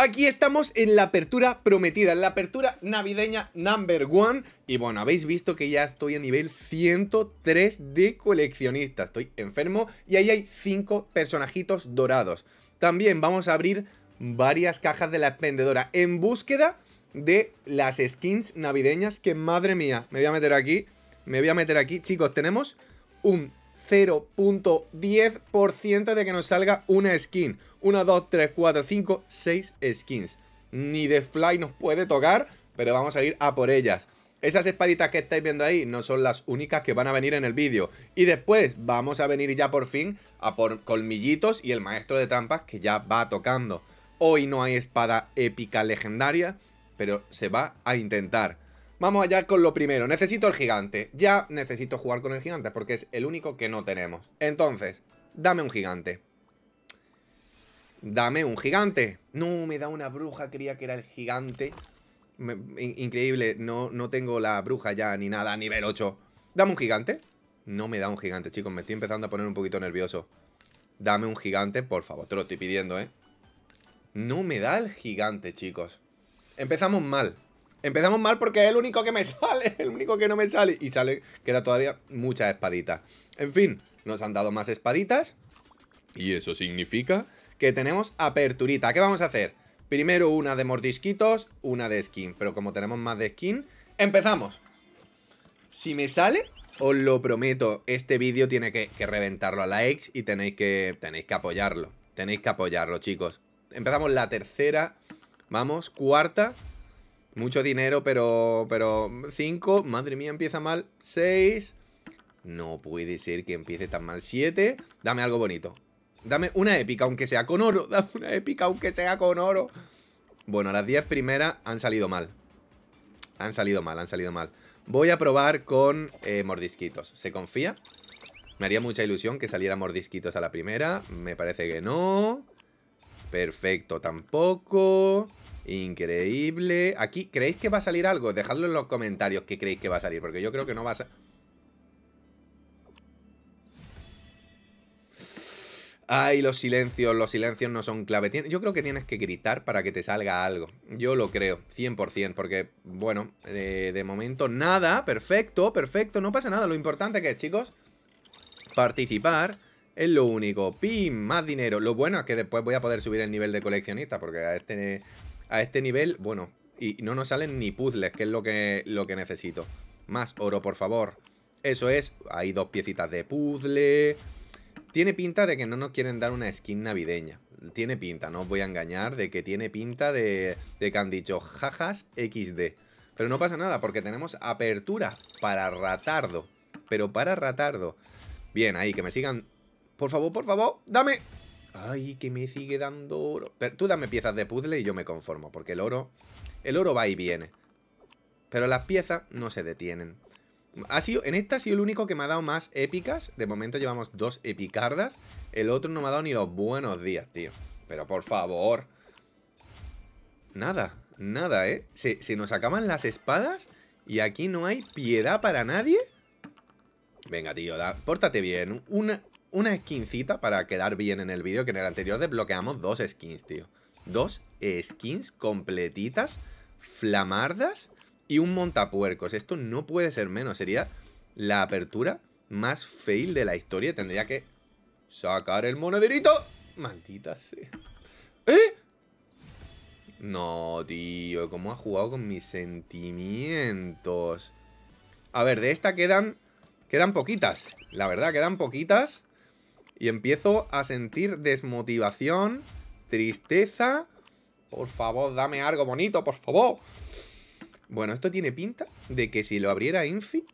Aquí estamos en la apertura prometida, en la apertura navideña number one. Y bueno, habéis visto que ya estoy a nivel 103 de coleccionista. Estoy enfermo y ahí hay 5 personajitos dorados. También vamos a abrir varias cajas de la expendedora en búsqueda de las skins navideñas que madre mía, me voy a meter aquí, me voy a meter aquí. Chicos, tenemos un 0.10% de que nos salga una skin. 1, 2, 3, 4, 5, 6 skins. Ni de Fly nos puede tocar, pero vamos a ir a por ellas. Esas espaditas que estáis viendo ahí no son las únicas que van a venir en el vídeo. Y después vamos a venir ya por fin a por colmillitos y el maestro de trampas que ya va tocando. Hoy no hay espada épica legendaria, pero se va a intentar. Vamos allá con lo primero. Necesito el gigante. Ya necesito jugar con el gigante porque es el único que no tenemos. Entonces, dame un gigante. Dame un gigante. No, me da una bruja, creía que era el gigante. increíble, no, no tengo la bruja ya ni nada, nivel 8. Dame un gigante. No me da un gigante, chicos, me estoy empezando a poner un poquito nervioso. Dame un gigante, por favor, te lo estoy pidiendo, ¿eh? No me da el gigante, chicos. Empezamos mal. Empezamos mal porque es el único que me sale, el único que no me sale. Y sale, queda todavía muchas espaditas. En fin, nos han dado más espaditas. Y eso significa que tenemos aperturita. ¿Qué vamos a hacer? Primero una de mordisquitos, una de skin. Pero como tenemos más de skin, empezamos. Si me sale, os lo prometo, este vídeo tiene que, reventarlo a likes y tenéis que, tenéis que apoyarlo. Tenéis que apoyarlo, chicos. Empezamos la tercera, vamos, cuarta. Mucho dinero, pero... pero cinco, madre mía, empieza mal. Seis. No puede ser que empiece tan mal. Siete. Dame algo bonito. Dame una épica, aunque sea con oro. Dame una épica, aunque sea con oro. Bueno, las 10 primeras han salido mal. Han salido mal, han salido mal. Voy a probar con eh, mordisquitos. ¿Se confía? Me haría mucha ilusión que saliera mordisquitos a la primera. Me parece que no. Perfecto, tampoco. Increíble. Aquí, ¿creéis que va a salir algo? Dejadlo en los comentarios que creéis que va a salir, porque yo creo que no va a salir. Ay, los silencios, los silencios no son clave. Yo creo que tienes que gritar para que te salga algo. Yo lo creo, 100%, porque, bueno, de, momento nada, perfecto, perfecto, no pasa nada. Lo importante que es, chicos, participar es lo único. ¡Pim! Más dinero. Lo bueno es que después voy a poder subir el nivel de coleccionista, porque a este, a este nivel, bueno, y no nos salen ni puzzles, que es lo que, lo que necesito. Más oro, por favor. Eso es, hay dos piecitas de puzzle... Tiene pinta de que no nos quieren dar una skin navideña. Tiene pinta, no os voy a engañar, de que tiene pinta de, de que han dicho jajas XD. Pero no pasa nada, porque tenemos apertura para ratardo. Pero para ratardo. Bien, ahí, que me sigan... Por favor, por favor, dame... Ay, que me sigue dando oro. Pero tú dame piezas de puzzle y yo me conformo, porque el oro... El oro va y viene. Pero las piezas no se detienen en esta ha sido el único que me ha dado más épicas. De momento llevamos dos epicardas. El otro no me ha dado ni los buenos días, tío. Pero por favor. Nada, nada, ¿eh? Se, nos acaban las espadas y aquí no hay piedad para nadie. Venga, tío, pórtate bien. Una, una skincita para quedar bien en el vídeo, que en el anterior desbloqueamos dos skins, tío. Dos skins completitas, flamardas y un montapuercos. Esto no puede ser menos. Sería la apertura más fail de la historia. Tendría que sacar el monederito. Maldita sea. ¿Eh? No, tío. ¿Cómo ha jugado con mis sentimientos? A ver, de esta quedan... Quedan poquitas. La verdad, quedan poquitas. Y empiezo a sentir desmotivación, tristeza... Por favor, dame algo bonito, por favor. Bueno, esto tiene pinta de que si lo abriera Infi,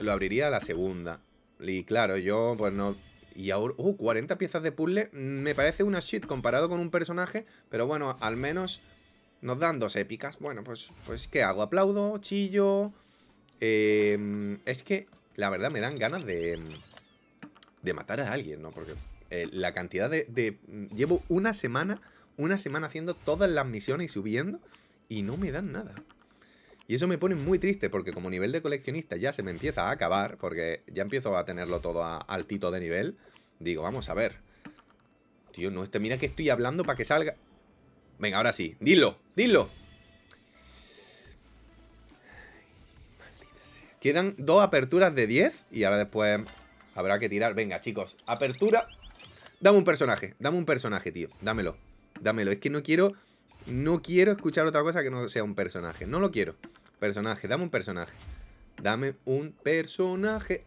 lo abriría la segunda. Y claro, yo pues no... Y ahora... ¡Uh! 40 piezas de puzzle. Mm, me parece una shit comparado con un personaje. Pero bueno, al menos nos dan dos épicas. Bueno, pues, pues ¿qué hago? ¿Aplaudo? ¿Chillo? Eh, es que la verdad me dan ganas de... De matar a alguien, ¿no? Porque eh, la cantidad de, de... Llevo una semana... Una semana haciendo todas las misiones y subiendo. Y no me dan nada. Y eso me pone muy triste porque como nivel de coleccionista ya se me empieza a acabar, porque ya empiezo a tenerlo todo a altito de nivel. Digo, vamos a ver. Tío, no, este, mira que estoy hablando para que salga... Venga, ahora sí, dilo, dilo. sea. Quedan dos aperturas de 10 y ahora después habrá que tirar. Venga, chicos, apertura... Dame un personaje, dame un personaje, tío, dámelo, dámelo. Es que no quiero no quiero escuchar otra cosa que no sea un personaje. No lo quiero. Personaje, dame un personaje. Dame un personaje.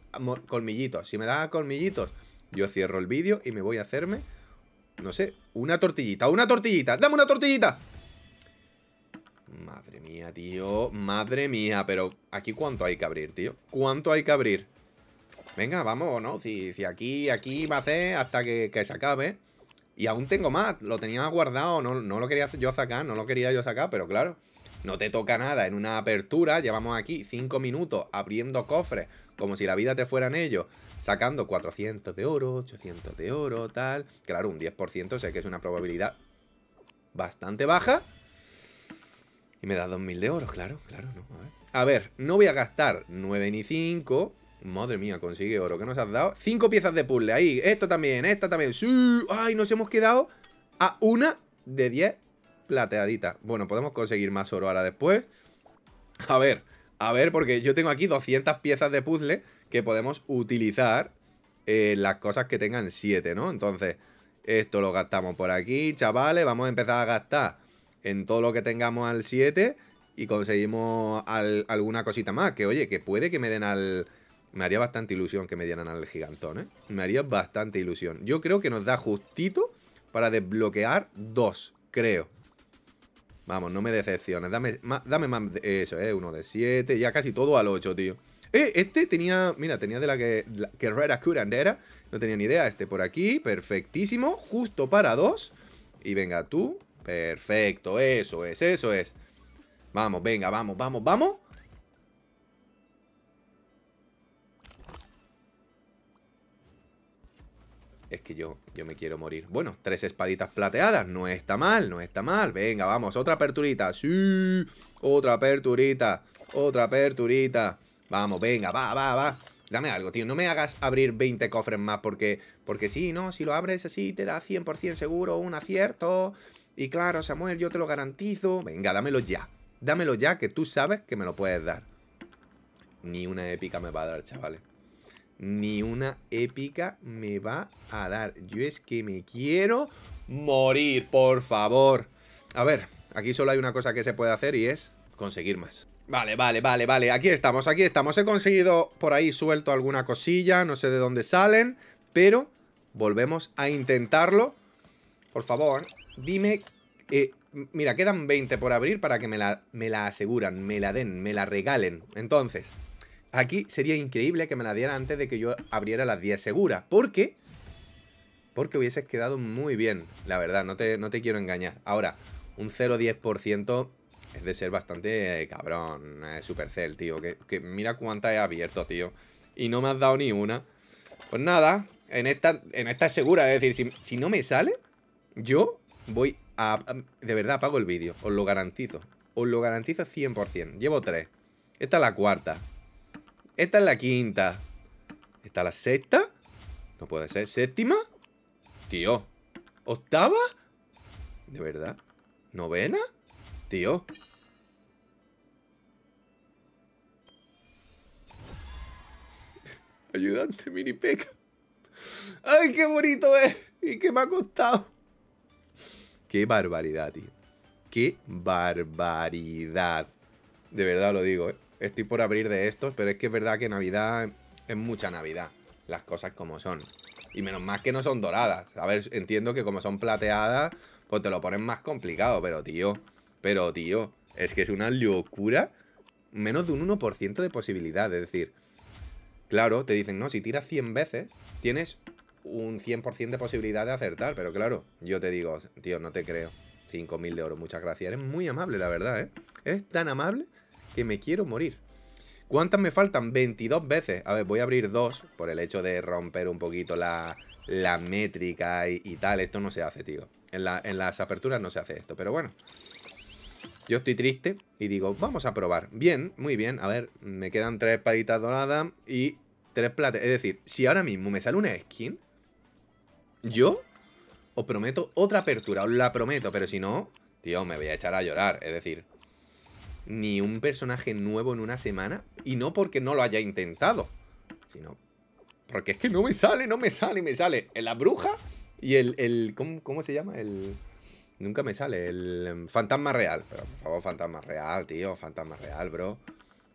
colmillitos. Si me da colmillitos, yo cierro el vídeo y me voy a hacerme, no sé, una tortillita. ¡Una tortillita! ¡Dame una tortillita! Madre mía, tío. Madre mía, pero aquí cuánto hay que abrir, tío. ¿Cuánto hay que abrir? Venga, vamos, ¿no? Si, si aquí, aquí va a hacer hasta que, que se acabe. Y aún tengo más, lo tenía guardado, no, lo quería yo sacar, no lo quería yo sacar, pero claro, no te toca nada en una apertura. Llevamos aquí 5 minutos abriendo cofres como si la vida te fuera en ellos, sacando 400 de oro, 800 de oro, tal. Claro, un 10% sé que es una probabilidad bastante baja. Y me da 2000 de oro, claro, claro, no. A ver, a ver no voy a gastar 9 ni 5 Madre mía, consigue oro. ¿Qué nos has dado? Cinco piezas de puzzle ahí. Esto también, esta también. ¡Sí! ¡Ay! Nos hemos quedado a una de diez plateaditas. Bueno, podemos conseguir más oro ahora después. A ver, a ver, porque yo tengo aquí 200 piezas de puzzle que podemos utilizar eh, las cosas que tengan 7, ¿no? Entonces, esto lo gastamos por aquí, chavales. Vamos a empezar a gastar en todo lo que tengamos al 7 y conseguimos alguna cosita más. Que oye, que puede que me den al, me haría bastante ilusión que me dieran al gigantón, ¿eh? Me haría bastante ilusión. Yo creo que nos da justito para desbloquear dos, creo. Vamos, no me decepciones. Dame, más de eso, ¿eh? Uno de siete. Ya casi todo al ocho, tío. Eh, este tenía... Mira, tenía de la que... La, que Curandera. No tenía ni idea. Este por aquí. Perfectísimo. Justo para dos. Y venga tú. Perfecto. Eso es, eso es. Vamos, venga, vamos, vamos, vamos. es que yo, yo me quiero morir. Bueno, tres espaditas plateadas. No está mal, no está mal. Venga, vamos. Otra aperturita. Sí. Otra aperturita. Otra aperturita. Vamos, venga, va, va, va. Dame algo, tío. No me hagas abrir 20 cofres más porque... Porque sí, ¿no? Si lo abres así te da 100% seguro un acierto. Y claro, Samuel, yo te lo garantizo. Venga, dámelo ya. Dámelo ya que tú sabes que me lo puedes dar. Ni una épica me va a dar, chavales. Ni una épica me va a dar. Yo es que me quiero morir, por favor. A ver, aquí solo hay una cosa que se puede hacer y es conseguir más. Vale, vale, vale, vale, aquí estamos, aquí estamos. He conseguido por ahí suelto alguna cosilla, no sé de dónde salen, pero volvemos a intentarlo. Por favor, dime... Eh, mira, quedan 20 por abrir para que me la, me la aseguran, me la den, me la regalen. Entonces, Aquí sería increíble que me la dieran antes de que yo abriera las 10 seguras. ¿Por qué? Porque hubieses quedado muy bien, la verdad, no te, no te quiero engañar. Ahora, un 0,10% es de ser bastante eh, cabrón, eh, Supercel, Supercell, tío. Que, mira cuántas he abierto, tío. Y no me has dado ni una. Pues nada, en esta, en esta segura. Es decir, si, no me sale, yo voy a... De verdad, apago el vídeo, os lo garantizo. Os lo garantizo 100%. Llevo 3 Esta es la cuarta. Esta es la quinta. Esta es la sexta. No puede ser. ¿Séptima? Tío. ¿Octava? ¿De verdad? ¿Novena? Tío. Ayudante, mini peca. ¡Ay, qué bonito es! ¿Y qué me ha costado? ¡Qué barbaridad, tío! ¡Qué barbaridad! De verdad lo digo, ¿eh? Estoy por abrir de estos, pero es que es verdad que Navidad es mucha Navidad. Las cosas como son. Y menos más que no son doradas. A ver, entiendo que como son plateadas, pues te lo ponen más complicado. Pero, tío, pero, tío, es que es una locura. Menos de un 1% de posibilidad. Es decir, claro, te dicen, no, si tiras 100 veces, tienes un 100% de posibilidad de acertar. Pero claro, yo te digo, tío, no te creo. 5.000 de oro, muchas gracias. Eres muy amable, la verdad, ¿eh? Eres tan amable que me quiero morir. ¿Cuántas me faltan? 22 veces. A ver, voy a abrir dos por el hecho de romper un poquito la, métrica y, tal. Esto no se hace, tío. En, en las aperturas no se hace esto, pero bueno. Yo estoy triste y digo, vamos a probar. Bien, muy bien. A ver, me quedan tres espaditas doradas y tres plates. Es decir, si ahora mismo me sale una skin, yo os prometo otra apertura, os la prometo. Pero si no, tío, me voy a echar a llorar. Es decir, ni un personaje nuevo en una semana. Y no porque no lo haya intentado, sino porque es que no me sale, no me sale, me sale la bruja y el... el ¿cómo, se llama? El... Nunca me sale el fantasma real. Pero por favor, fantasma real, tío. Fantasma real, bro.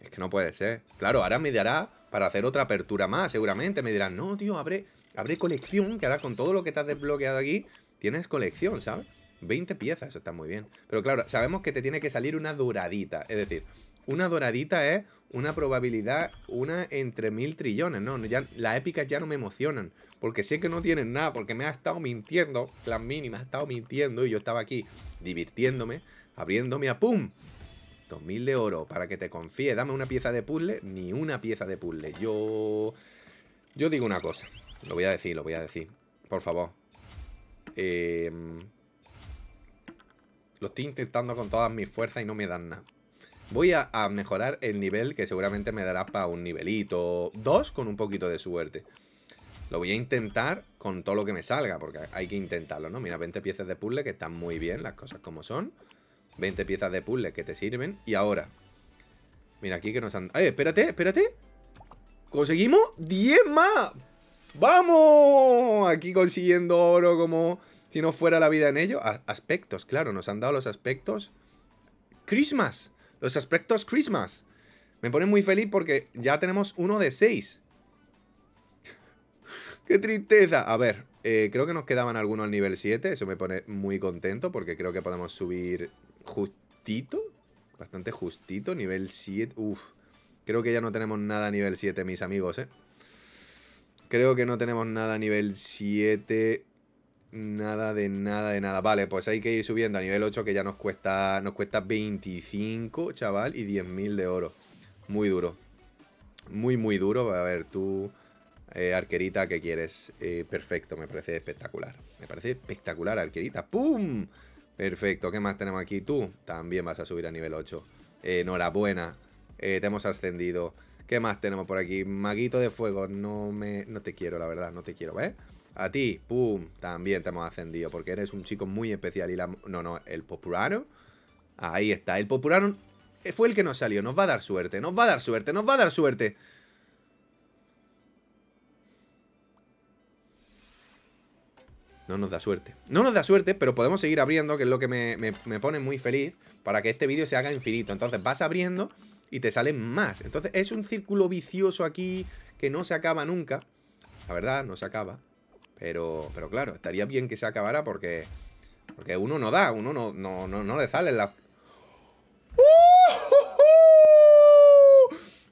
Es que no puede ser. Claro, ahora me dará para hacer otra apertura más, seguramente. Me dirán, no, tío, abre, abre colección, que ahora con todo lo que te has desbloqueado aquí, tienes colección, ¿sabes? 20 piezas, eso está muy bien. Pero claro, sabemos que te tiene que salir una doradita. Es decir, una doradita es una probabilidad, una entre mil trillones, ¿no? Ya, las épicas ya no me emocionan. Porque sé que no tienen nada, porque me ha estado mintiendo, Clan Mini me ha estado mintiendo y yo estaba aquí divirtiéndome, abriéndome a ¡pum! 2000 de oro, para que te confíe, dame una pieza de puzzle, ni una pieza de puzzle. Yo... Yo digo una cosa, lo voy a decir, lo voy a decir. Por favor. Eh... Lo estoy intentando con todas mis fuerzas y no me dan nada. Voy a, mejorar el nivel que seguramente me dará para un nivelito 2 con un poquito de suerte. Lo voy a intentar con todo lo que me salga, porque hay que intentarlo, ¿no? Mira, 20 piezas de puzzle que están muy bien, las cosas como son. 20 piezas de puzzle que te sirven. Y ahora... Mira, aquí que nos han... ¡Eh, espérate, espérate! ¡Conseguimos 10 más! ¡Vamos! Aquí consiguiendo oro como si no fuera la vida en ello. aspectos, claro, nos han dado los aspectos Christmas. Los aspectos Christmas. Me pone muy feliz porque ya tenemos uno de seis. ¡Qué tristeza! A ver, eh, creo que nos quedaban algunos al nivel 7. Eso me pone muy contento porque creo que podemos subir justito. Bastante justito. Nivel 7. Uf. Creo que ya no tenemos nada a nivel 7, mis amigos, ¿eh? Creo que no tenemos nada a nivel 7. Nada de nada de nada. Vale, pues hay que ir subiendo a nivel 8 que ya nos cuesta nos cuesta 25, chaval, y 10.000 de oro. Muy duro. Muy, muy duro. A ver, tú, eh, arquerita, ¿qué quieres? Eh, perfecto, me parece espectacular. Me parece espectacular, arquerita. ¡Pum! Perfecto, ¿qué más tenemos aquí? Tú también vas a subir a nivel 8. Eh, enhorabuena, te hemos ascendido. ¿Qué más tenemos por aquí? Maguito de fuego, no me, no te quiero, la verdad, no te quiero, ¿ves? A ti, pum, también te hemos ascendido porque eres un chico muy especial y No, no, el Popurano. Ahí está, el Popurano eh, fue el que nos salió. Nos va a dar suerte, nos va a dar suerte, nos va a dar suerte. No nos da suerte. No nos da suerte, pero podemos seguir abriendo, que es lo que me pone muy feliz, para que este vídeo se haga infinito. Entonces vas abriendo y te salen más. Entonces es un círculo vicioso aquí que no se acaba nunca. La verdad, no se acaba. Pero, pero claro, estaría bien que se acabara porque... Porque uno no da, uno no, no, no, no le salen las... ¡Oh!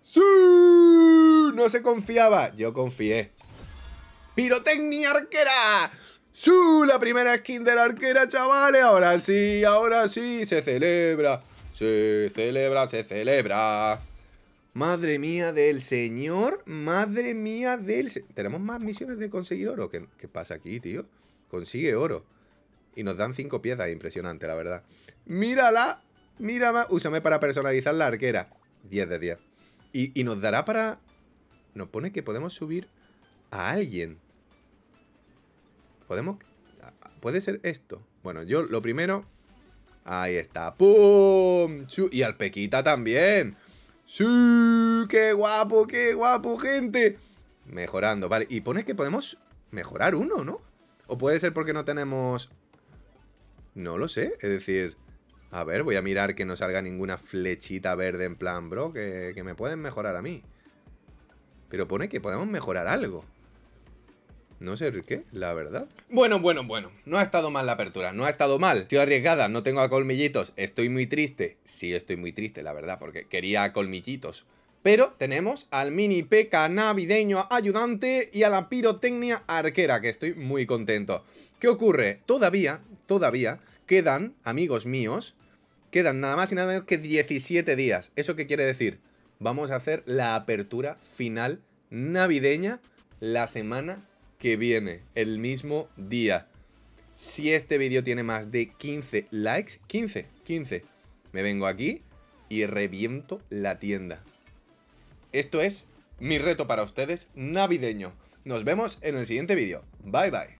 ¡Sí! No se confiaba. Yo confié. ¡Pirotecnia arquera! ¡Sí! La primera skin de la arquera, chavales. Ahora sí, ahora sí. Se celebra. Se celebra, se celebra. Madre mía del Señor, madre mía del Tenemos más misiones de conseguir oro. ¿Qué, pasa aquí, tío? Consigue oro. Y nos dan cinco piezas, impresionante, la verdad. ¡Mírala! ¡Mírala! Úsame para personalizar la arquera. 10 de 10. Y, y nos dará para... Nos pone que podemos subir a alguien. Podemos... Puede ser esto. Bueno, yo lo primero... Ahí está. ¡Pum! Y al Pequita también. ¡Sí! ¡Qué guapo, qué guapo, gente! Mejorando, vale. Y pone que podemos mejorar uno, ¿no? O puede ser porque no tenemos... No lo sé, es decir... A ver, voy a mirar que no salga ninguna flechita verde en plan, bro, que, que me pueden mejorar a mí. Pero pone que podemos mejorar algo. No sé qué, la verdad. Bueno, bueno, bueno. No ha estado mal la apertura. No ha estado mal. Estoy arriesgada, no tengo a colmillitos. Estoy muy triste. Sí, estoy muy triste, la verdad, porque quería a colmillitos. Pero tenemos al mini peca navideño ayudante y a la pirotecnia arquera, que estoy muy contento. ¿Qué ocurre? Todavía, todavía, quedan, amigos míos, quedan nada más y nada menos que 17 días. ¿Eso qué quiere decir? Vamos a hacer la apertura final navideña la semana que viene, el mismo día. Si este vídeo tiene más de 15 likes, 15, 15, me vengo aquí y reviento la tienda. Esto es mi reto para ustedes navideño. Nos vemos en el siguiente vídeo. Bye bye.